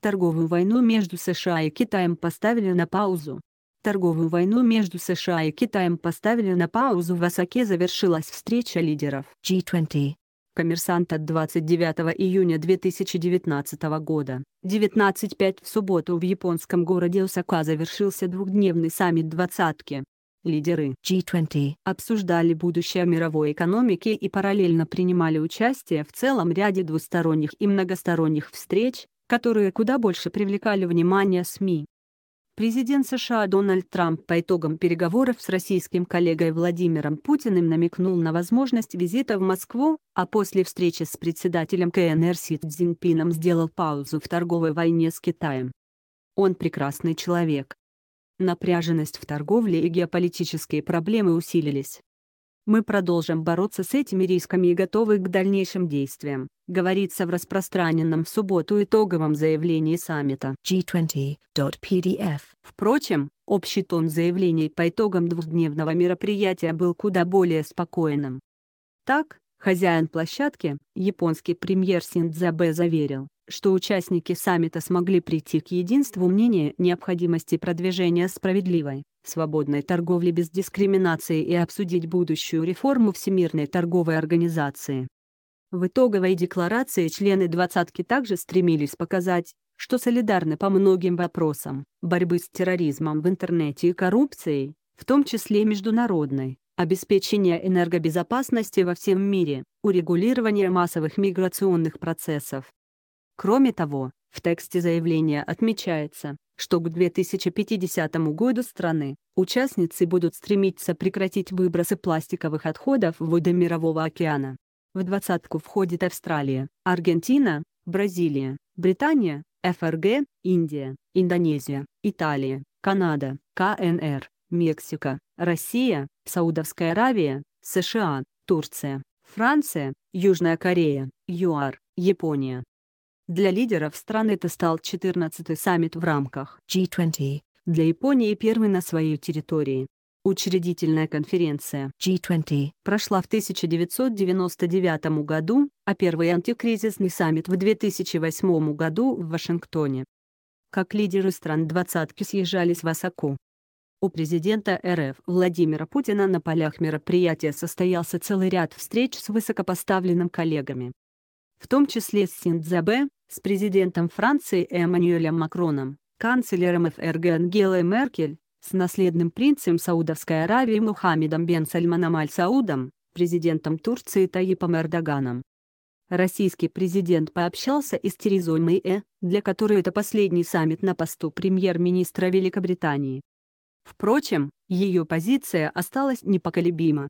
Торговую войну между США и Китаем поставили на паузу. Торговую войну между США и Китаем поставили на паузу в Осаке завершилась встреча лидеров G20. Коммерсант от 29 июня 2019 года. 19.5 в субботу в японском городе Осака завершился двухдневный саммит «двадцатки». Лидеры G20 обсуждали будущее мировой экономики и параллельно принимали участие в целом ряде двусторонних и многосторонних встреч, которые куда больше привлекали внимание СМИ. Президент США Дональд Трамп по итогам переговоров с российским коллегой Владимиром Путиным намекнул на возможность визита в Москву, а после встречи с председателем КНР Си Цзиньпином сделал паузу в торговой войне с Китаем. Он прекрасный человек. Напряженность в торговле и геополитические проблемы усилились. Мы продолжим бороться с этими рисками и готовы к дальнейшим действиям, говорится в распространенном в субботу итоговом заявлении саммита G20.pdf. Впрочем, общий тон заявлений по итогам двухдневного мероприятия был куда более спокойным. Так, Хозяин площадки, японский премьер Синдзабе заверил, что участники саммита смогли прийти к единству мнения необходимости продвижения справедливой, свободной торговли без дискриминации и обсудить будущую реформу Всемирной торговой организации. В итоговой декларации члены «двадцатки» также стремились показать, что солидарны по многим вопросам борьбы с терроризмом в интернете и коррупцией, в том числе международной, обеспечения энергобезопасности во всем мире, урегулирования массовых миграционных процессов. Кроме того, в тексте заявления отмечается, что к 2050 году страны участницы будут стремиться прекратить выбросы пластиковых отходов в воды Мирового океана. В двадцатку входит Австралия, Аргентина, Бразилия, Британия, ФРГ, Индия, Индонезия, Италия, Канада, КНР, Мексика, Россия, Саудовская Аравия, США, Турция, Франция, Южная Корея, ЮАР, Япония, для лидеров страны это стал 14-й саммит в рамках G20, для Японии первый на своей территории. Учредительная конференция G20 прошла в 1999 году, а первый антикризисный саммит в 2008 году в Вашингтоне. Как лидеры стран двадцатки съезжались в Осаку. У президента РФ Владимира Путина на полях мероприятия состоялся целый ряд встреч с высокопоставленными коллегами в том числе с Синдзебе, с президентом Франции Эммануэлем Макроном, канцлером ФРГ Ангелой Меркель, с наследным принцем Саудовской Аравии Мухаммедом бен Сальманом Аль-Саудом, президентом Турции Таипом Эрдоганом. Российский президент пообщался и с Терезой Мэй, для которой это последний саммит на посту премьер-министра Великобритании. Впрочем, ее позиция осталась непоколебима.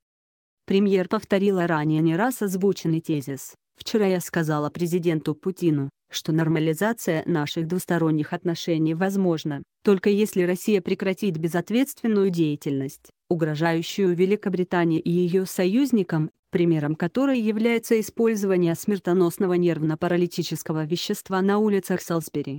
Премьер повторила ранее не раз озвученный тезис, Вчера я сказала президенту Путину, что нормализация наших двусторонних отношений возможна, только если Россия прекратит безответственную деятельность, угрожающую Великобритании и ее союзникам, примером которой является использование смертоносного нервно-паралитического вещества на улицах Салсбери.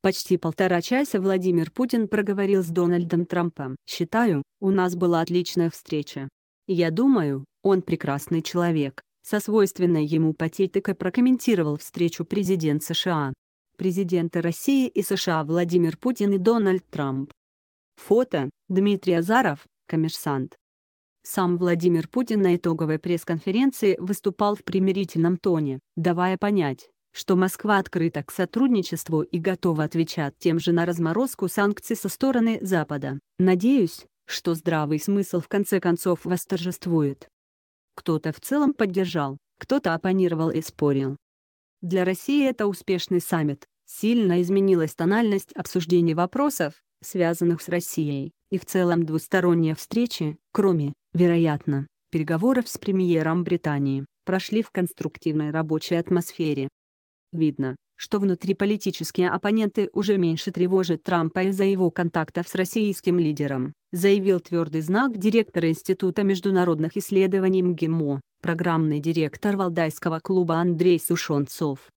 Почти полтора часа Владимир Путин проговорил с Дональдом Трампом. «Считаю, у нас была отличная встреча. Я думаю, он прекрасный человек, со свойственной ему патетикой прокомментировал встречу президент США. президента России и США Владимир Путин и Дональд Трамп. Фото – Дмитрий Азаров, коммерсант. Сам Владимир Путин на итоговой пресс-конференции выступал в примирительном тоне, давая понять, что Москва открыта к сотрудничеству и готова отвечать тем же на разморозку санкций со стороны Запада. Надеюсь, что здравый смысл в конце концов восторжествует. Кто-то в целом поддержал, кто-то оппонировал и спорил. Для России это успешный саммит. Сильно изменилась тональность обсуждений вопросов, связанных с Россией, и в целом двусторонние встречи, кроме, вероятно, переговоров с премьером Британии, прошли в конструктивной рабочей атмосфере. Видно, что внутриполитические оппоненты уже меньше тревожат Трампа из-за его контактов с российским лидером, заявил твердый знак директора Института международных исследований МГИМО, программный директор Валдайского клуба Андрей Сушонцов.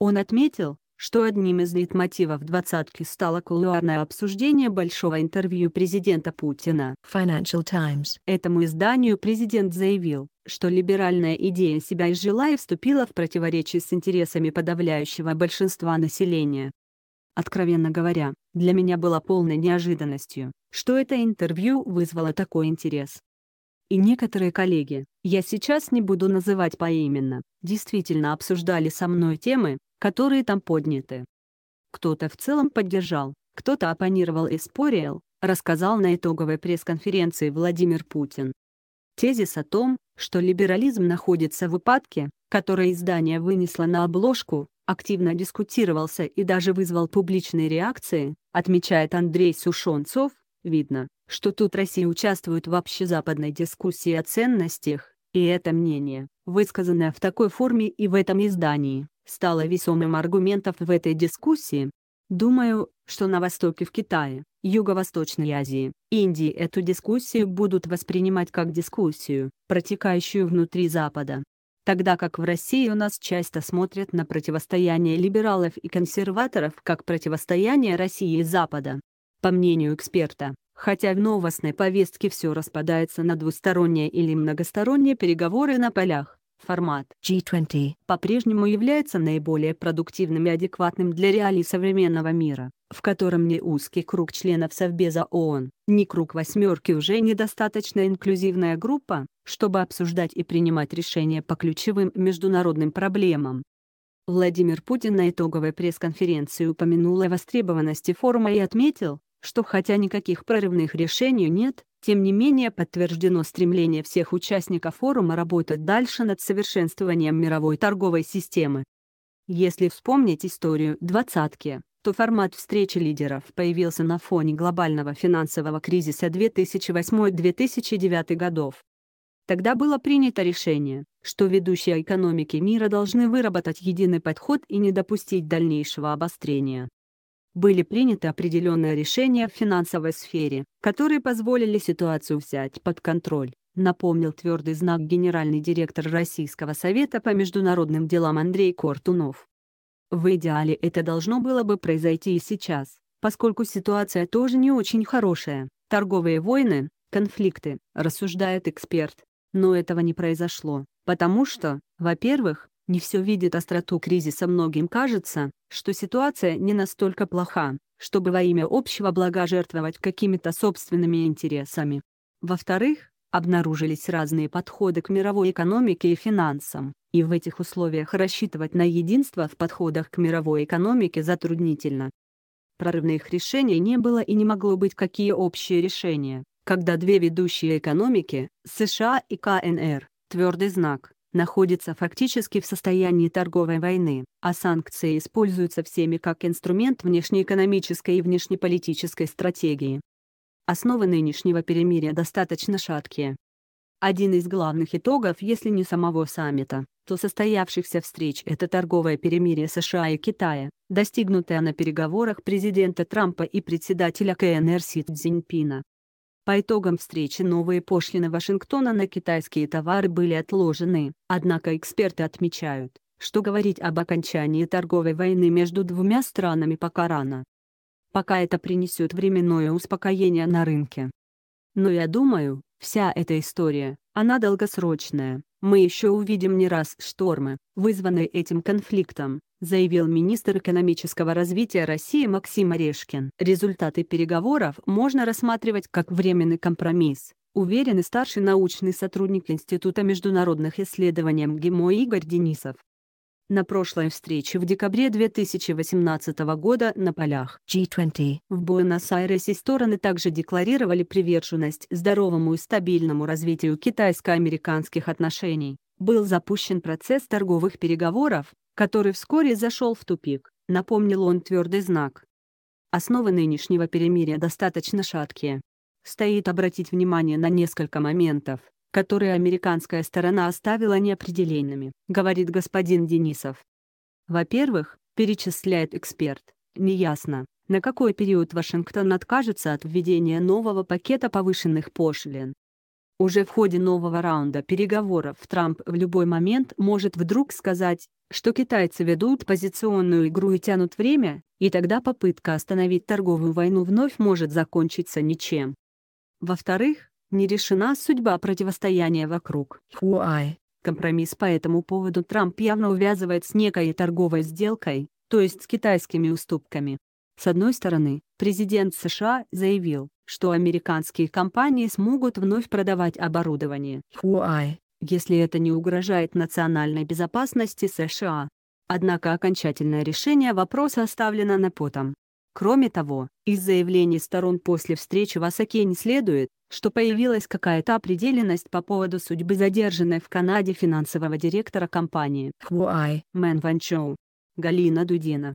Он отметил, что одним из лейтмотивов «двадцатки» стало кулуарное обсуждение большого интервью президента Путина. Financial Times. Этому изданию президент заявил, что либеральная идея себя изжила и вступила в противоречие с интересами подавляющего большинства населения. Откровенно говоря, для меня было полной неожиданностью, что это интервью вызвало такой интерес. И некоторые коллеги, я сейчас не буду называть поименно, действительно обсуждали со мной темы, которые там подняты. Кто-то в целом поддержал, кто-то оппонировал и спорил, рассказал на итоговой пресс-конференции Владимир Путин. Тезис о том, что либерализм находится в упадке, который издание вынесло на обложку, активно дискутировался и даже вызвал публичные реакции, отмечает Андрей Сушонцов, видно, что тут Россия участвует в общезападной дискуссии о ценностях, и это мнение, высказанное в такой форме и в этом издании, стало весомым аргументом в этой дискуссии. Думаю, что на Востоке в Китае, Юго-Восточной Азии, Индии эту дискуссию будут воспринимать как дискуссию, протекающую внутри Запада. Тогда как в России у нас часто смотрят на противостояние либералов и консерваторов как противостояние России и Запада. По мнению эксперта, Хотя в новостной повестке все распадается на двусторонние или многосторонние переговоры на полях, формат G20 по-прежнему является наиболее продуктивным и адекватным для реалий современного мира, в котором ни узкий круг членов Совбеза ООН, ни круг восьмерки уже недостаточно инклюзивная группа, чтобы обсуждать и принимать решения по ключевым международным проблемам. Владимир Путин на итоговой пресс-конференции упомянул о востребованности форума и отметил, что хотя никаких прорывных решений нет, тем не менее подтверждено стремление всех участников форума работать дальше над совершенствованием мировой торговой системы. Если вспомнить историю «двадцатки», то формат встречи лидеров появился на фоне глобального финансового кризиса 2008-2009 годов. Тогда было принято решение, что ведущие экономики мира должны выработать единый подход и не допустить дальнейшего обострения были приняты определенные решения в финансовой сфере, которые позволили ситуацию взять под контроль, напомнил твердый знак генеральный директор Российского совета по международным делам Андрей Кортунов. В идеале это должно было бы произойти и сейчас, поскольку ситуация тоже не очень хорошая, торговые войны, конфликты, рассуждает эксперт. Но этого не произошло, потому что, во-первых, не все видит остроту кризиса многим кажется, что ситуация не настолько плоха, чтобы во имя общего блага жертвовать какими-то собственными интересами. Во-вторых, обнаружились разные подходы к мировой экономике и финансам, и в этих условиях рассчитывать на единство в подходах к мировой экономике затруднительно. Прорывных решений не было и не могло быть какие общие решения, когда две ведущие экономики, США и КНР, твердый знак, находится фактически в состоянии торговой войны, а санкции используются всеми как инструмент внешнеэкономической и внешнеполитической стратегии. Основы нынешнего перемирия достаточно шаткие. Один из главных итогов, если не самого саммита, то состоявшихся встреч это торговое перемирие США и Китая, достигнутое на переговорах президента Трампа и председателя КНР Си Цзиньпина. По итогам встречи новые пошлины Вашингтона на китайские товары были отложены, однако эксперты отмечают, что говорить об окончании торговой войны между двумя странами пока рано. Пока это принесет временное успокоение на рынке. Но я думаю, вся эта история, она долгосрочная, «Мы еще увидим не раз штормы, вызванные этим конфликтом», заявил министр экономического развития России Максим Орешкин. Результаты переговоров можно рассматривать как временный компромисс, уверен и старший научный сотрудник Института международных исследований МГИМО Игорь Денисов на прошлой встрече в декабре 2018 года на полях G20 в Буэнос-Айресе стороны также декларировали приверженность здоровому и стабильному развитию китайско-американских отношений. Был запущен процесс торговых переговоров, который вскоре зашел в тупик, напомнил он твердый знак. Основы нынешнего перемирия достаточно шаткие. Стоит обратить внимание на несколько моментов которые американская сторона оставила неопределенными, говорит господин Денисов. Во-первых, перечисляет эксперт, неясно, на какой период Вашингтон откажется от введения нового пакета повышенных пошлин. Уже в ходе нового раунда переговоров Трамп в любой момент может вдруг сказать, что китайцы ведут позиционную игру и тянут время, и тогда попытка остановить торговую войну вновь может закончиться ничем. Во-вторых, не решена судьба противостояния вокруг Хуай. Компромисс по этому поводу Трамп явно увязывает с некой торговой сделкой, то есть с китайскими уступками. С одной стороны, президент США заявил, что американские компании смогут вновь продавать оборудование Huawei, если это не угрожает национальной безопасности США. Однако окончательное решение вопроса оставлено на потом. Кроме того, из заявлений сторон после встречи в Осаке не следует, что появилась какая-то определенность по поводу судьбы задержанной в Канаде финансового директора компании Хуай Мэн Ван Чоу. Галина Дудина,